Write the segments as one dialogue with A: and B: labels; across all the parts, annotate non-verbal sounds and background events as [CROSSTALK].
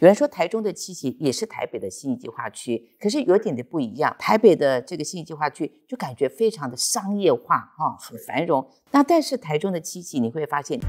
A: 有人说台中的七期也是台北的新计划区，可是有点的不一样。台北的这个新计划区就感觉非常的商业化，哈，很繁荣。那但是台中的七期你会发现，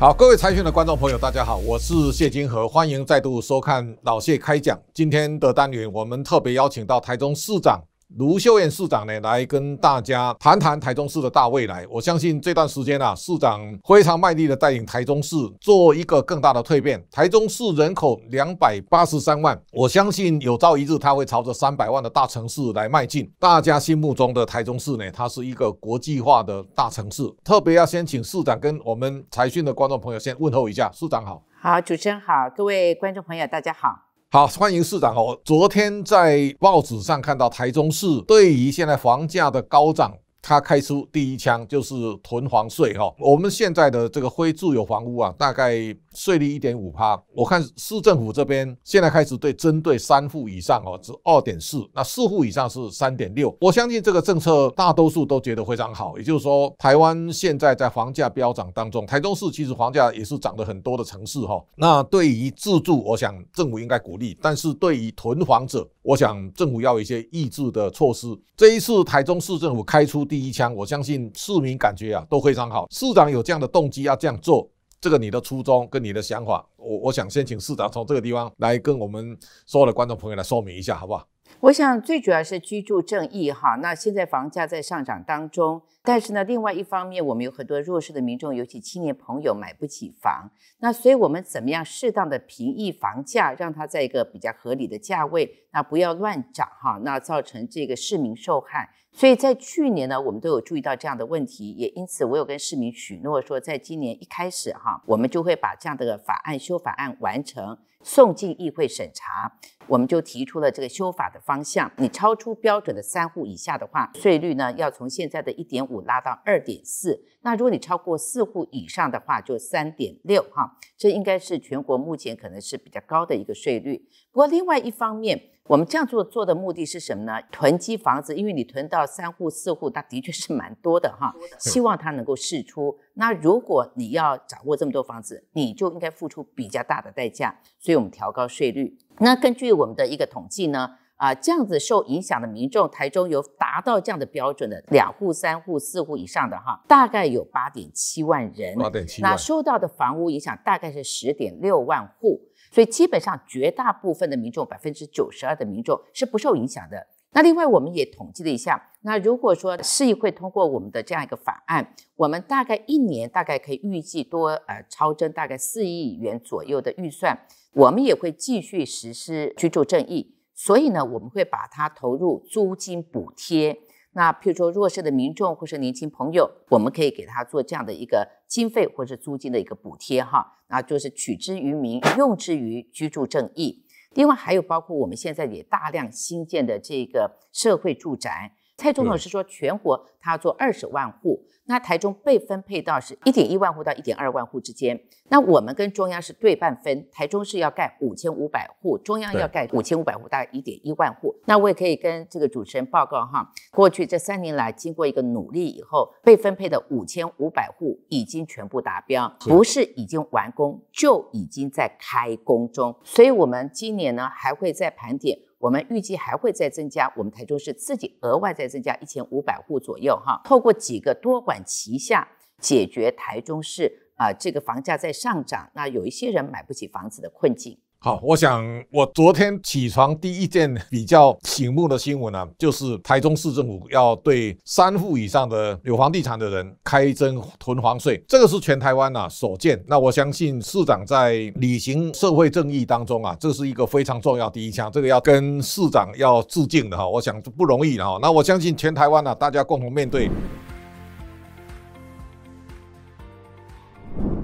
B: 好，各位财讯的观众朋友，大家好，我是谢金河，欢迎再度收看老谢开讲。今天的单元我们特别邀请到台中市长。卢秀燕市长呢，来跟大家谈谈台中市的大未来。我相信这段时间啊，市长非常卖力的带领台中市做一个更大的蜕变。台中市人口两百八十三万，我相信有朝一日它会朝着三百万的大城市来迈进。大家心目中的台中市呢，它是一个国际化的大城市。特别要先请市长跟我们财讯的观众朋友先问候一下，市长好，
A: 好，主持人好，各位观众朋友大家好。
B: 好，欢迎市长哦。昨天在报纸上看到台中市对于现在房价的高涨，他开出第一枪就是囤房税哈。我们现在的这个非自有房屋啊，大概。税率一点五趴，我看市政府这边现在开始对针对三户以上哦是二点四，那四户以上是三点六。我相信这个政策大多数都觉得非常好。也就是说，台湾现在在房价飙涨当中，台中市其实房价也是涨得很多的城市哈。那对于自住，我想政府应该鼓励；但是对于囤房者，我想政府要有一些抑制的措施。这一次台中市政府开出第一枪，我相信市民感觉啊都非常好。市长有这样的动机要这样做。这个你的初衷跟你的想法，我我想先请市长从这个地方来跟我们所有的观众朋友来说明一下，好不好？
A: 我想最主要是居住正义哈，那现在房价在上涨当中，但是呢，另外一方面，我们有很多弱势的民众，尤其青年朋友买不起房，那所以我们怎么样适当的平抑房价，让它在一个比较合理的价位，那不要乱涨哈，那造成这个市民受害。所以在去年呢，我们都有注意到这样的问题，也因此我有跟市民许诺说，在今年一开始哈，我们就会把这样的法案修法案完成。送进议会审查，我们就提出了这个修法的方向。你超出标准的三户以下的话，税率呢要从现在的一点五拉到二点四。那如果你超过四户以上的话，就三点六哈。这应该是全国目前可能是比较高的一个税率。不过另外一方面，我们这样做做的目的是什么呢？囤积房子，因为你囤到三户、四户，它的确是蛮多的哈。希望它能够释出。那如果你要掌握这么多房子，你就应该付出比较大的代价。所以我们调高税率。那根据我们的一个统计呢，啊，这样子受影响的民众，台中有达到这样的标准的两户、三户、四户以上的哈，大概有八点七万人。八点七万。那受到的房屋影响大概是十点六万户。所以基本上绝大部分的民众，百分之九十二的民众是不受影响的。那另外我们也统计了一下，那如果说市议会通过我们的这样一个法案，我们大概一年大概可以预计多呃超增大概四亿元左右的预算，我们也会继续实施居住正义。所以呢，我们会把它投入租金补贴。那譬如说弱势的民众或是年轻朋友，我们可以给他做这样的一个经费或者租金的一个补贴哈，那就是取之于民，用之于居住正义。另外还有包括我们现在也大量新建的这个社会住宅。蔡总统是说全国他要做二十万户，那台中被分配到是一点一万户到一点二万户之间。那我们跟中央是对半分，台中是要盖五千五百户，中央要盖五千五百户到一点一万户。那我也可以跟这个主持人报告哈，过去这三年来经过一个努力以后，被分配的五千五百户已经全部达标，不是已经完工，就已经在开工中。所以，我们今年呢还会再盘点。我们预计还会再增加，我们台中市自己额外再增加一千五百户左右哈。透过几个多管齐下，解决台中市啊这个房价在上涨，那有一些人买不起房子的困境。
B: 好，我想我昨天起床第一件比较醒目的新闻呢，就是台中市政府要对三户以上的有房地产的人开征囤房税，这个是全台湾啊所见。那我相信市长在履行社会正义当中啊，这是一个非常重要第一枪，这个要跟市长要致敬的哈。我想不容易的哈。那我相信全台湾呢，大家共同面对。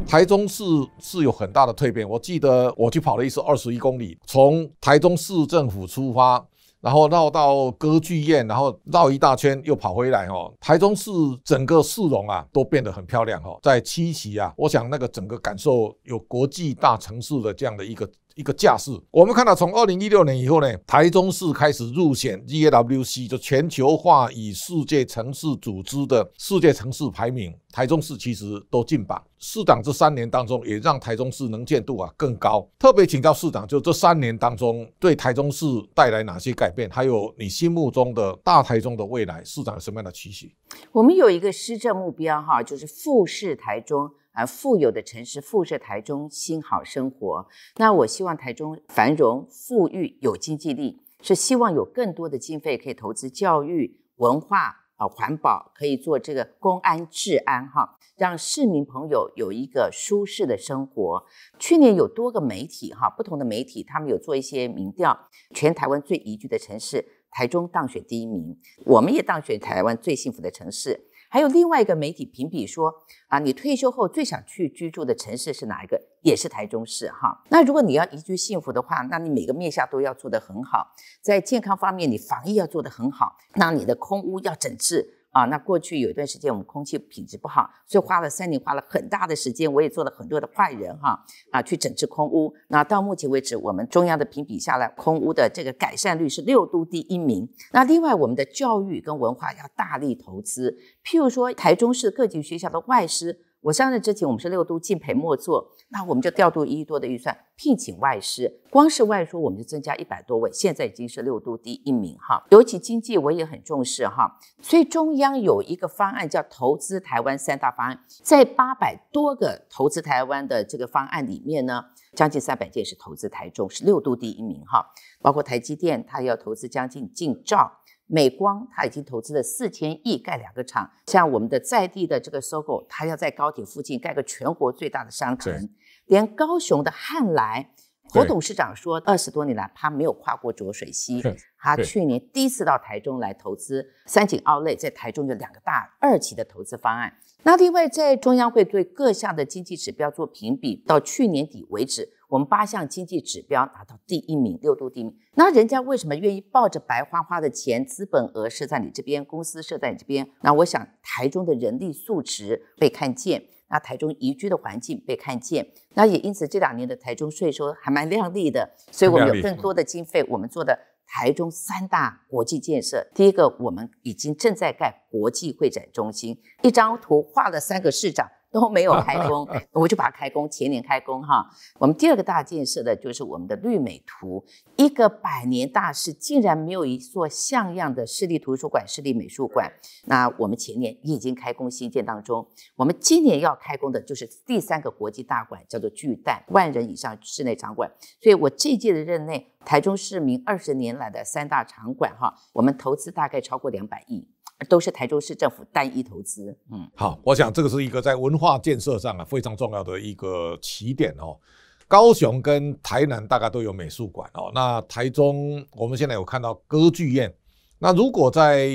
B: 台中市是有很大的蜕变。我记得我去跑了一次二十一公里，从台中市政府出发，然后绕到歌剧院，然后绕一大圈又跑回来。哦。台中市整个市容啊都变得很漂亮。哦，在七夕啊，我想那个整个感受有国际大城市的这样的一个。一个架势，我们看到从二零一六年以后呢，台中市开始入选 EAWC，就全球化与世界城市组织的世界城市排名，台中市其实都进榜。市长这三年当中，也让台中市能见度啊更高。特别请教市长，就这三年当中，对台中市带来哪些改变？还有你心目中的大台中的未来，市长有什么样的期许？
A: 我们有一个施政目标哈，就是富士台中。而富有的城市辐射台中，新好生活。那我希望台中繁荣、富裕、有经济力，是希望有更多的经费可以投资教育、文化啊、环保，可以做这个公安治安，哈，让市民朋友有一个舒适的生活。去年有多个媒体哈，不同的媒体，他们有做一些民调，全台湾最宜居的城市台中当选第一名，我们也当选台湾最幸福的城市。还有另外一个媒体评比说啊，你退休后最想去居住的城市是哪一个？也是台中市哈。那如果你要宜居幸福的话，那你每个面下都要做得很好，在健康方面，你防疫要做得很好，那你的空屋要整治。啊，那过去有一段时间我们空气品质不好，所以花了三年，花了很大的时间，我也做了很多的坏人哈啊，去整治空污。那到目前为止，我们中央的评比下来，空污的这个改善率是六都第一名。那另外，我们的教育跟文化要大力投资，譬如说台中市各级学校的外师。我上任之前，我们是六度敬陪末座，那我们就调度一亿多的预算聘请外师，光是外书，我们就增加一百多位，现在已经是六度第一名哈。尤其经济我也很重视哈，所以中央有一个方案叫投资台湾三大方案，在八百多个投资台湾的这个方案里面呢，将近三百件是投资台中，是六度第一名哈。包括台积电，它要投资将近近兆。美光它已经投资了四千亿盖两个厂，像我们的在地的这个搜狗，它要在高铁附近盖个全国最大的商城。连高雄的汉来，何董事长说，二十多年来他没有跨过浊水溪，他去年第一次到台中来投资三井奥莱，在台中有两个大二期的投资方案。那另外在中央会对各项的经济指标做评比，到去年底为止。我们八项经济指标拿到第一名，六度第一名。那人家为什么愿意抱着白花花的钱？资本额是在你这边，公司设在你这边。那我想台中的人力素质被看见，那台中宜居的环境被看见。那也因此这两年的台中税收还蛮亮丽的，所以我们有更多的经费。我们做的台中三大国际建设，第一个我们已经正在盖国际会展中心，一张图画了三个市长。都没有开 [LAUGHS] 工，我就把它开工。前年开工哈，我们第二个大建设的就是我们的绿美图，一个百年大事，竟然没有一座像样的市立图书馆、市立美术馆。那我们前年已经开工新建当中，我们今年要开工的就是第三个国际大馆，叫做巨蛋万人以上室内场馆。所以，我这届的任内，台中市民二十年来的三大场馆哈，我们投资大概超过两百亿。都是台州市政府单一投资，
B: 嗯，好，我想这个是一个在文化建设上啊非常重要的一个起点哦。高雄跟台南大概都有美术馆哦，那台中我们现在有看到歌剧院，那如果在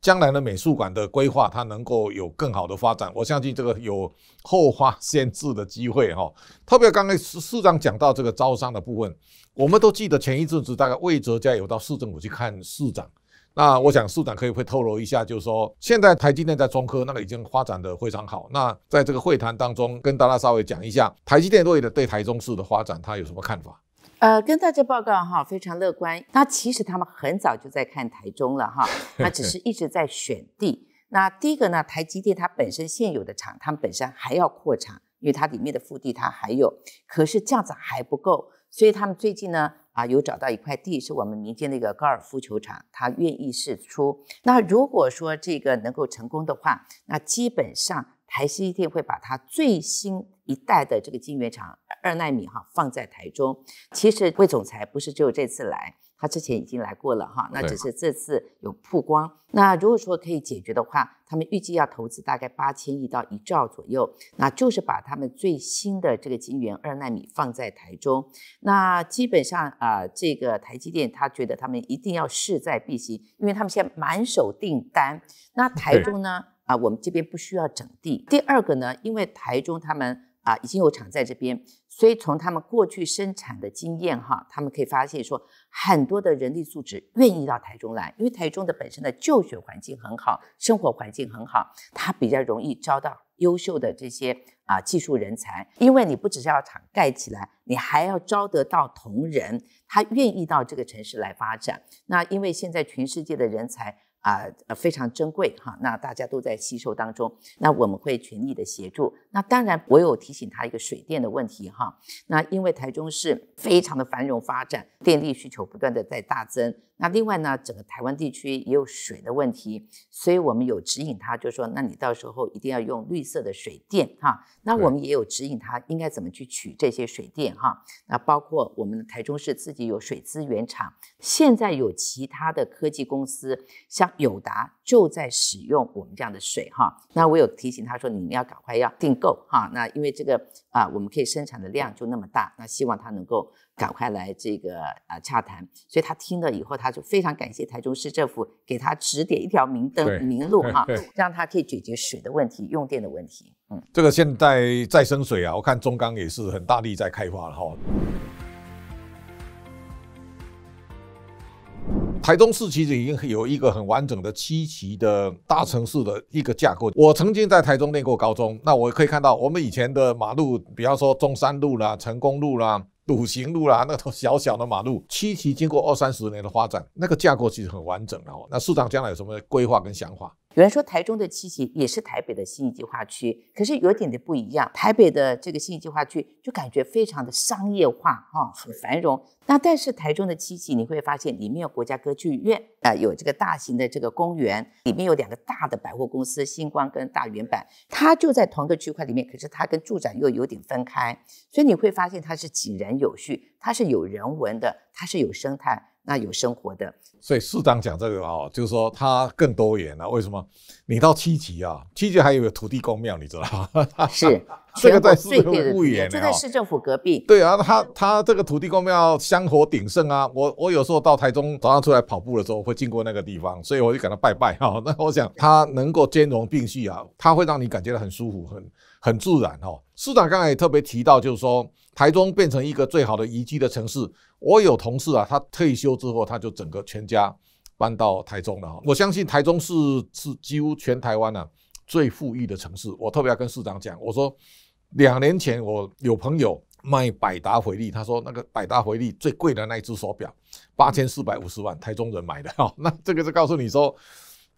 B: 将来的美术馆的规划，它能够有更好的发展，我相信这个有后发先至的机会哈。特别刚才市市长讲到这个招商的部分，我们都记得前一阵子大概魏哲家有到市政府去看市长。那我想，市长可以会透露一下，就是说，现在台积电在中科那个已经发展的非常好。那在这个会谈当中，跟大家稍微讲一下，台积电认的对台中市的发展，他有什么看法？
A: 呃，跟大家报告哈，非常乐观。那其实他们很早就在看台中了哈，[LAUGHS] 那只是一直在选地。那第一个呢，台积电它本身现有的厂，他们本身还要扩厂，因为它里面的腹地它还有，可是这样子还不够，所以他们最近呢。啊，有找到一块地，是我们民间的一个高尔夫球场，他愿意试出。那如果说这个能够成功的话，那基本上台积电会把它最新一代的这个晶圆厂二纳米哈放在台中。其实魏总裁不是只有这次来。他之前已经来过了哈，那只是这次有曝光。那如果说可以解决的话，他们预计要投资大概八千亿到一兆左右，那就是把他们最新的这个晶圆二纳米放在台中。那基本上啊，这个台积电他觉得他们一定要势在必行，因为他们现在满手订单。那台中呢？啊，我们这边不需要整地。第二个呢，因为台中他们。啊，已经有厂在这边，所以从他们过去生产的经验，哈，他们可以发现说，很多的人力素质愿意到台中来，因为台中的本身的就学环境很好，生活环境很好，它比较容易招到优秀的这些啊技术人才。因为你不只是要厂盖起来，你还要招得到同仁，他愿意到这个城市来发展。那因为现在全世界的人才。啊，非常珍贵哈，那大家都在吸收当中，那我们会全力的协助。那当然，我有提醒他一个水电的问题哈，那因为台中市非常的繁荣发展，电力需求不断的在大增。那另外呢，整个台湾地区也有水的问题，所以我们有指引他，就说那你到时候一定要用绿色的水电哈。那我们也有指引他应该怎么去取这些水电哈。那包括我们台中市自己有水资源厂，现在有其他的科技公司像友达。就在使用我们这样的水哈，那我有提醒他说，你们要赶快要订购哈，那因为这个啊，我们可以生产的量就那么大，那希望他能够赶快来这个啊洽谈，所以他听了以后，他就非常感谢台中市政府给他指点一条明灯明路哈，让他可以解决水的问题、用电的问题。
B: 嗯，这个现在再生水啊，我看中钢也是很大力在开发了哈。台中市其实已经有一个很完整的七期的大城市的一个架构。我曾经在台中念过高中，那我可以看到我们以前的马路，比方说中山路啦、成功路啦、笃行路啦，那个小小的马路。七期经过二三十年的发展，那个架构其实很完整了哦。那市长将来有什么规划跟想法？
A: 有人说台中的七期也是台北的新计划区，可是有点的不一样。台北的这个新计划区就感觉非常的商业化哈，很繁荣。那但是台中的七期你会发现里面有国家歌剧院，呃，有这个大型的这个公园，里面有两个大的百货公司，星光跟大原板，它就在同一个区块里面，可是它跟住宅又有点分开，所以你会发现它是井然有序，它是有人文的，它是有生态。那有生活的，
B: 所以市长讲这个啊，就是说他更多元了。为什么？你到七级啊，七级还有个土地公庙，你知道吗？[LAUGHS] 是，这个在市政府边，就在市政府隔壁。对啊，他他这个土地公庙香火鼎盛啊。我我有时候到台中早上出来跑步的时候会经过那个地方，所以我就给他拜拜哈。[LAUGHS] 那我想他能够兼容并蓄啊，他会让你感觉到很舒服很。很自然哈，市长刚才也特别提到，就是说台中变成一个最好的宜居的城市。我有同事啊，他退休之后，他就整个全家搬到台中了。我相信台中是是几乎全台湾最富裕的城市。我特别要跟市长讲，我说两年前我有朋友卖百达翡丽，他说那个百达翡丽最贵的那一只手表，八千四百五十万，台中人买的哈，那这个是告诉你说。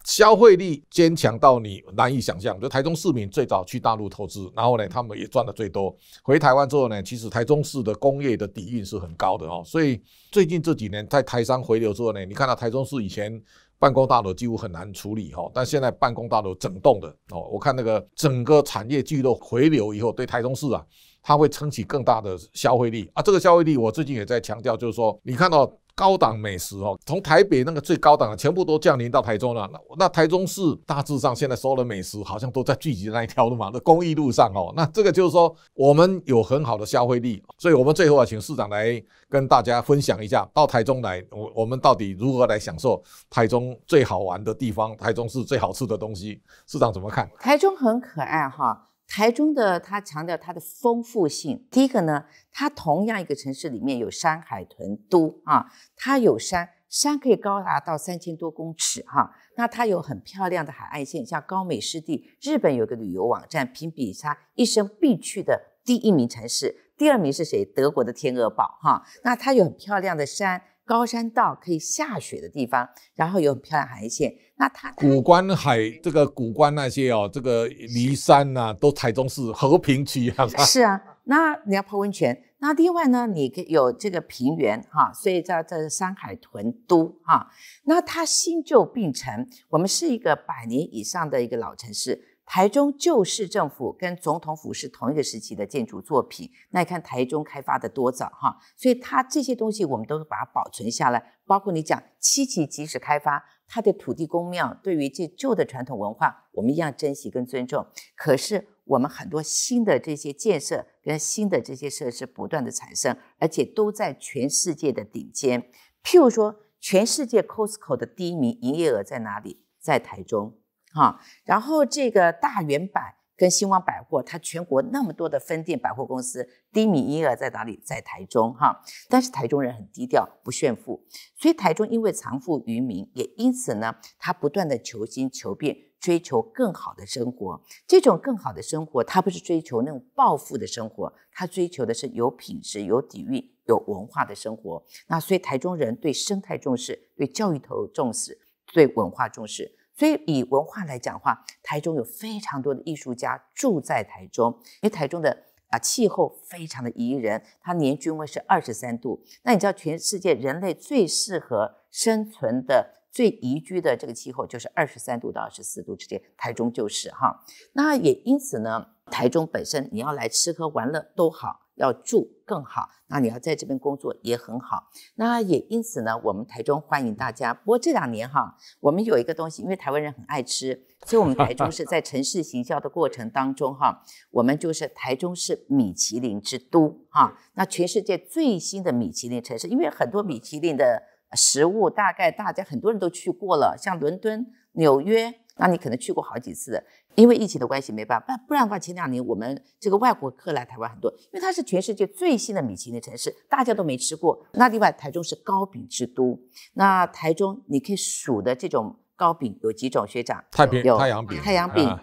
B: 消费力坚强到你难以想象，就台中市民最早去大陆投资，然后呢，他们也赚的最多。回台湾之后呢，其实台中市的工业的底蕴是很高的哦，所以最近这几年在台商回流之后呢，你看到台中市以前办公大楼几乎很难处理哈，但现在办公大楼整栋的哦，我看那个整个产业巨流回流以后，对台中市啊，它会撑起更大的消费力啊，这个消费力我最近也在强调，就是说你看到。高档美食哦，从台北那个最高档的，全部都降临到台中了。那那台中市大致上现在所有的美食，好像都在聚集那一条路嘛，那公益路上哦。那这个就是说，我们有很好的消费力，所以我们最后啊，请市长来跟大家分享一下，到台中来，我我们到底如何来享受台中最好玩的地方，台中市最好吃的东西，市长怎么看？
A: 台中很可爱哈。台中的它强调它的丰富性。第一个呢，它同样一个城市里面有山海豚都啊，它有山，山可以高达到三千多公尺哈。那它有很漂亮的海岸线，像高美湿地。日本有个旅游网站评比它一生必去的第一名城市，第二名是谁？德国的天鹅堡哈。那它有很漂亮的山。高山到可以下雪的地方，然后有漂亮海岸线，那
B: 它古关海这个古关那些哦，这个离山呐都台中市和平区，啊。[LAUGHS] 是
A: 啊，那你要泡温泉，那另外呢，你有这个平原哈，所以叫这山海屯都哈，那它新旧并存，我们是一个百年以上的一个老城市。台中旧市政府跟总统府是同一个时期的建筑作品，那你看台中开发的多早哈，所以它这些东西我们都把它保存下来，包括你讲七七即使开发，它的土地公庙对于这旧的传统文化，我们一样珍惜跟尊重。可是我们很多新的这些建设跟新的这些设施不断的产生，而且都在全世界的顶尖。譬如说，全世界 Costco 的第一名营业额在哪里？在台中。哈，然后这个大圆百跟兴旺百货，它全国那么多的分店百货公司，低迷业额在哪里？在台中哈。但是台中人很低调，不炫富，所以台中因为藏富于民，也因此呢，他不断的求新求变，追求更好的生活。这种更好的生活，他不是追求那种暴富的生活，他追求的是有品质、有底蕴、有文化的生活。那所以台中人对生态重视，对教育投重视，对文化重视。所以，以文化来讲话，台中有非常多的艺术家住在台中，因为台中的啊气候非常的宜人，它年均温是二十三度。那你知道全世界人类最适合生存的、最宜居的这个气候就是二十三度到二十四度之间，台中就是哈。那也因此呢，台中本身你要来吃喝玩乐都好。要住更好，那你要在这边工作也很好。那也因此呢，我们台中欢迎大家。不过这两年哈，我们有一个东西，因为台湾人很爱吃，所以我们台中是在城市行销的过程当中哈，我们就是台中是米其林之都哈，那全世界最新的米其林城市，因为很多米其林的食物大概大家很多人都去过了，像伦敦、纽约。那你可能去过好几次，因为疫情的关系没办法，不然的话前两年我们这个外国客来台湾很多，因为它是全世界最新的米其林城市，大家都没吃过。那另外台中是糕饼之都，那台中你可以数的这种糕饼有几种？学长，有太阳饼、太阳饼，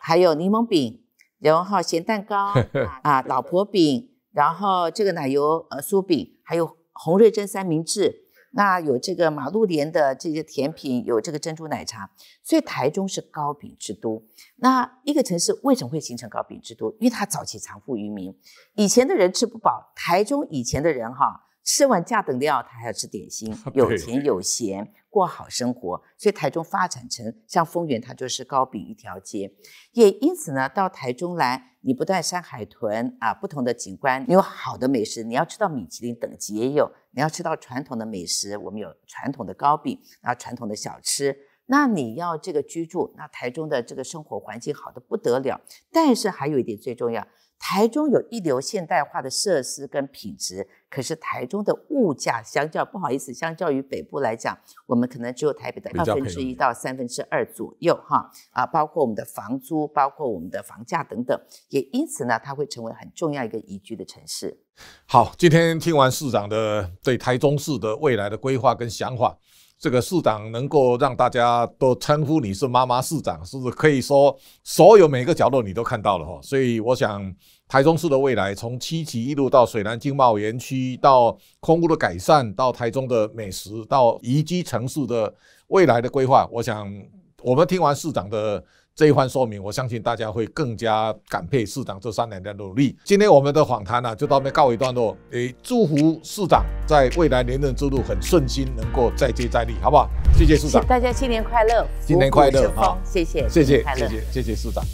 A: 还有柠檬饼，然后咸蛋糕 [LAUGHS] 啊，老婆饼，然后这个奶油呃酥饼，还有红瑞珍三明治。那有这个马路莲的这些甜品，有这个珍珠奶茶，所以台中是糕饼之都。那一个城市为什么会形成糕饼之都？因为它早期藏富于民，以前的人吃不饱，台中以前的人哈，吃完价等料，他还要吃点心，[LAUGHS] 有钱有闲过好生活，所以台中发展成像丰原，它就是糕饼一条街。也因此呢，到台中来，你不但山海豚啊，不同的景观，有好的美食，你要吃到米其林等级也有。你要吃到传统的美食，我们有传统的糕饼，然后传统的小吃。那你要这个居住，那台中的这个生活环境好的不得了。但是还有一点最重要。台中有一流现代化的设施跟品质，可是台中的物价相较不好意思，相较于北部来讲，我们可能只有台北的二分之一到三分之二左右，哈啊，包括我们的房租，包括我们的房价等等，也因此呢，它会成为很重要一个宜居的城市。
B: 好，今天听完市长的对台中市的未来的规划跟想法。这个市长能够让大家都称呼你是妈妈市长，是不是可以说所有每个角落你都看到了哈？所以我想，台中市的未来，从七期一路到水南经贸园区，到空屋的改善，到台中的美食，到宜居城市的未来的规划，我想我们听完市长的。这一番说明，我相信大家会更加感佩市长这三年的努力。今天我们的访谈呢，就到这告一段落。诶，祝福市长在未来连任之路很顺心，能够再接再厉，好不好？谢谢市长，
A: 大家新年快乐，新年快乐好，谢谢，谢谢，谢谢，
B: 谢谢市长。